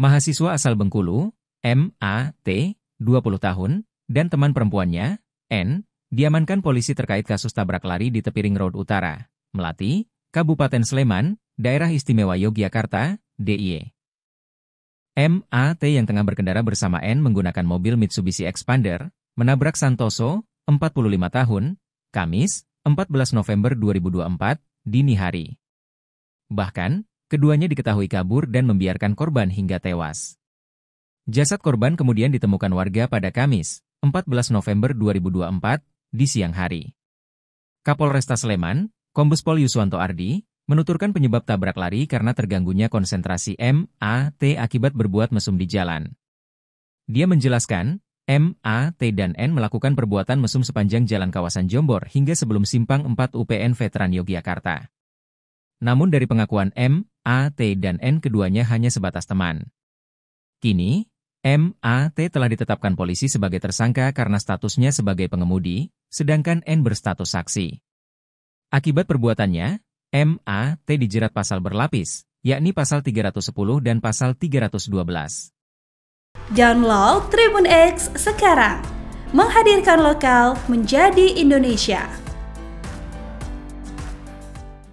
mahasiswa asal Bengkulu, MAT, 20 tahun, dan teman perempuannya, N, diamankan polisi terkait kasus tabrak lari di tepiring road utara, Melati, Kabupaten Sleman, Daerah Istimewa Yogyakarta, DIY. E. MAT yang tengah berkendara bersama N menggunakan mobil Mitsubishi Expander, menabrak Santoso, 45 tahun, Kamis, 14 November 2024, dini hari. Bahkan, Keduanya diketahui kabur dan membiarkan korban hingga tewas. Jasad korban kemudian ditemukan warga pada Kamis, 14 November 2024, di siang hari. Kapolresta Sleman, Kombes Pol Yuswanto Ardi, menuturkan penyebab tabrak lari karena terganggunya konsentrasi T akibat berbuat mesum di jalan. Dia menjelaskan, T dan N melakukan perbuatan mesum sepanjang jalan kawasan Jombor hingga sebelum simpang 4 UPN Veteran Yogyakarta. Namun dari pengakuan M, A, T, dan N keduanya hanya sebatas teman. Kini, M, A, T telah ditetapkan polisi sebagai tersangka karena statusnya sebagai pengemudi, sedangkan N berstatus saksi. Akibat perbuatannya, M, A, T dijerat pasal berlapis, yakni pasal 310 dan pasal 312. Download Tribun X sekarang, menghadirkan lokal menjadi Indonesia.